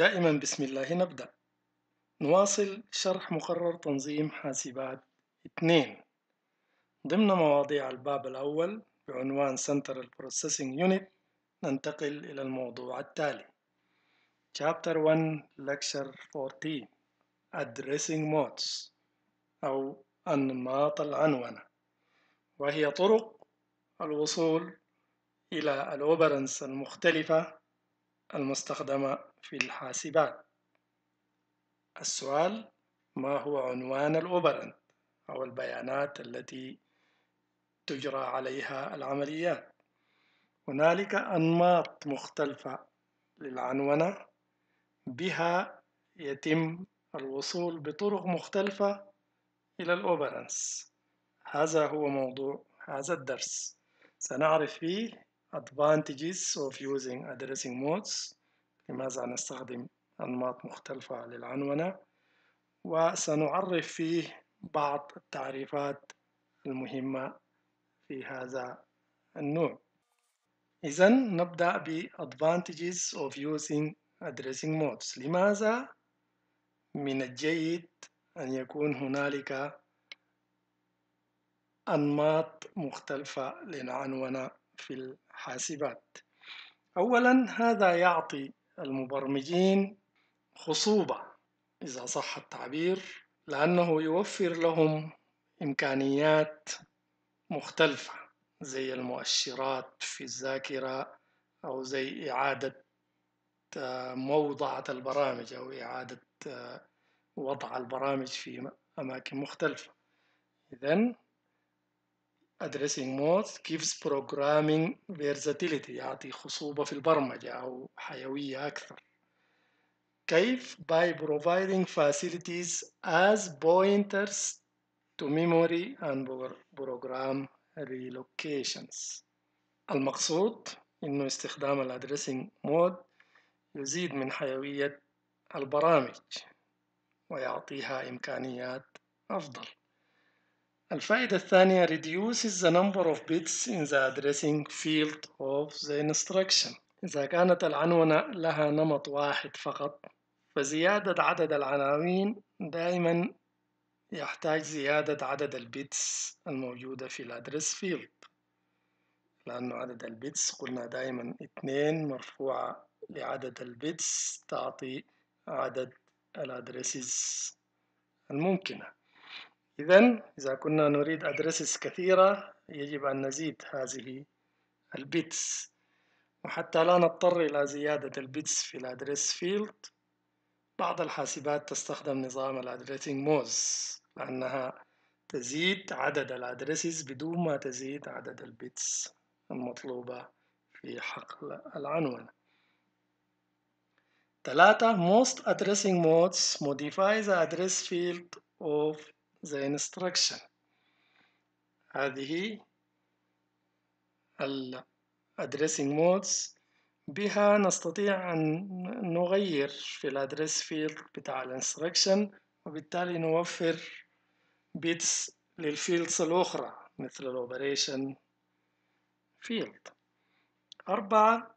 دائما بسم الله نبدأ نواصل شرح مقرر تنظيم حاسبات 2 ضمن مواضيع الباب الأول بعنوان Central Processing Unit ننتقل إلى الموضوع التالي Chapter 1 Lecture 14 Addressing Modes أو أنماط العنونة وهي طرق الوصول إلى الأوبرنس المختلفة المستخدمة في الحاسبات السؤال ما هو عنوان الأوبرند أو البيانات التي تجرى عليها العمليات هنالك أنماط مختلفة للعنونة بها يتم الوصول بطرق مختلفة إلى الأوبرنس هذا هو موضوع هذا الدرس سنعرف فيه advantages of using addressing modes لماذا نستخدم أنماط مختلفة للعنونة وسنعرف فيه بعض التعريفات المهمة في هذا النوع إذا نبدأ بـ advantages of using addressing modes لماذا من الجيد أن يكون هنالك أنماط مختلفة للعنونة في الحاسبات أولا هذا يعطي المبرمجين خصوبة إذا صح التعبير لأنه يوفر لهم إمكانيات مختلفة زي المؤشرات في الذاكرة أو زي إعادة آه، موضعة البرامج أو إعادة آه، وضع البرامج في أماكن مختلفة إذن addressing mode gives programming versatility يعطي خصوبة في البرمجة أو حيوية أكثر كيف by providing facilities as pointers to memory and program relocations المقصود إنه استخدام addressing mode يزيد من حيوية البرامج ويعطيها إمكانيات أفضل الفائدة الثانية reduces the number of bits in the addressing field of the instruction إذا كانت العنونة لها نمط واحد فقط فزيادة عدد العناوين دائما يحتاج زيادة عدد البيتس الموجودة في الأدرس فيلد لأن عدد البيتس قلنا دائما اثنين مرفوعة لعدد البيتس تعطي عدد الأدرسز الممكنة إذا إذا كنا نريد أدرسز كثيرة يجب أن نزيد هذه البيتس وحتى لا نضطر إلى زيادة البيتس في الأدرس فيلد بعض الحاسبات تستخدم نظام الأدريسينج موز لأنها تزيد عدد الأدرسز بدون ما تزيد عدد البيتس المطلوبة في حقل العنوان ثلاثة Most addressing modes modify the address field of the instruction هذه ال addressing modes بها نستطيع أن نغير في address field بتاع instruction وبالتالي نوفر بيتس للفيلدز الأخرى مثل operation field أربعة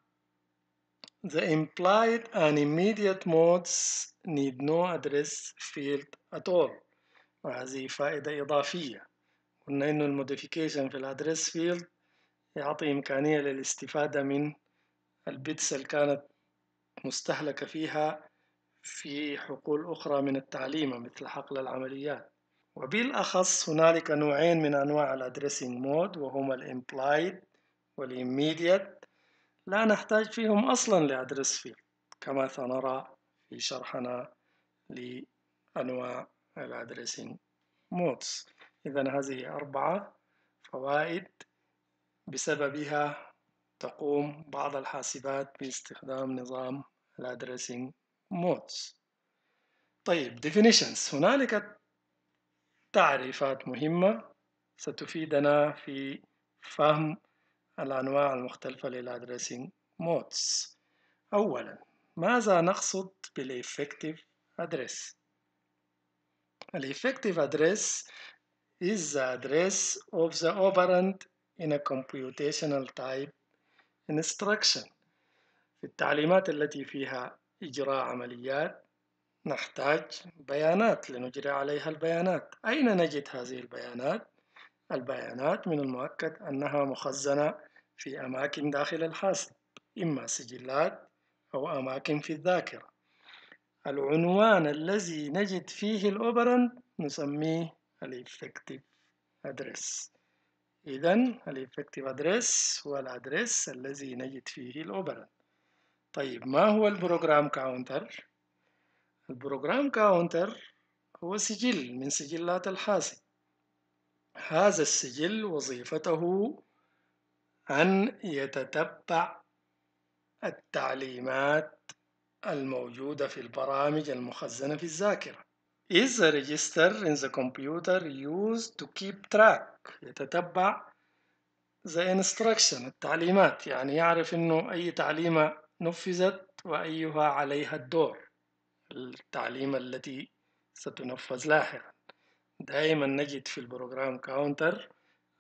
The implied and immediate modes need no address field at all وهذه فائدة إضافية قلنا إنه الموديفيكيشن في الأدرس فيلد يعطي إمكانية للاستفادة من البيتس اللي كانت مستهلكة فيها في حقول أخرى من التعليم مثل حقل العمليات وبالأخص هنالك نوعين من أنواع الأدريسنج مود وهما الإمبلايد والإميديت لا نحتاج فيهم أصلا لأدرس فيلد كما سنرى في شرحنا لأنواع الأدرسين مودز إذا هذه أربعة فوائد بسببها تقوم بعض الحاسبات باستخدام نظام الأدرسين مودز طيب definitions هنالك تعريفات مهمة ستفيدنا في فهم الأنواع المختلفة للأدرسين مودز أولا ماذا نقصد بالإفكتيف أدريس effective address is the address of the operand in a computational type instruction في التعليمات التي فيها إجراء عمليات نحتاج بيانات لنجري عليها البيانات أين نجد هذه البيانات؟ البيانات من المؤكد أنها مخزنة في أماكن داخل الحاسب إما سجلات أو أماكن في الذاكرة العنوان الذي نجد فيه الأوبرن نسميه الإفكتيف أدرس إذن الإفكتيف أدرس هو الأدرس الذي نجد فيه الأوبرن طيب ما هو البروغرام كاونتر؟ البروغرام كاونتر هو سجل من سجلات الحاسب هذا السجل وظيفته أن يتتبع التعليمات الموجودة في البرامج المخزنة في الذاكرة is a register in the computer used to keep track يتتبع the instruction التعليمات يعني يعرف انه اي تعليمة نفذت وايها عليها الدور التعليمة التي ستنفذ لاحقا دائما نجد في البروجرام كاونتر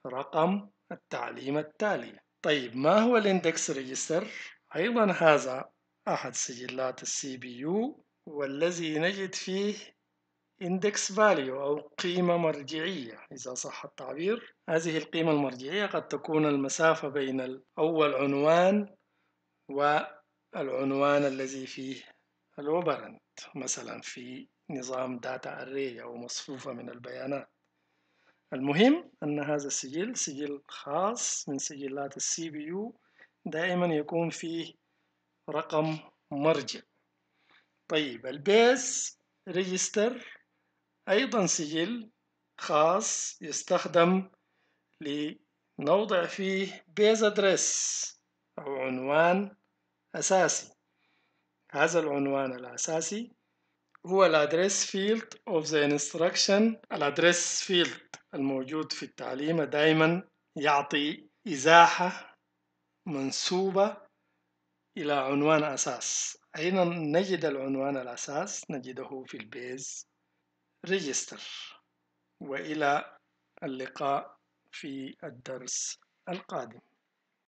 رقم التعليم التالي طيب ما هو الاندكس ريجستر ايضا هذا أحد سجلات السي بي يو والذي نجد فيه index value أو قيمة مرجعية إذا صح التعبير هذه القيمة المرجعية قد تكون المسافة بين الأول عنوان والعنوان الذي فيه الوبرنت مثلا في نظام داتا أري أو مصفوفة من البيانات المهم أن هذا السجل سجل خاص من سجلات السي بي يو دائما يكون فيه رقم مرجع طيب البيس ريجستر أيضا سجل خاص يستخدم لنوضع فيه بيز أدريس أو عنوان أساسي هذا العنوان الأساسي هو الأدريس فيلد of the instruction الأدريس فيلد الموجود في التعليم دائما يعطي إزاحة منسوبة إلى عنوان أساس أين نجد العنوان الأساس؟ نجده في البيز ريجستر وإلى اللقاء في الدرس القادم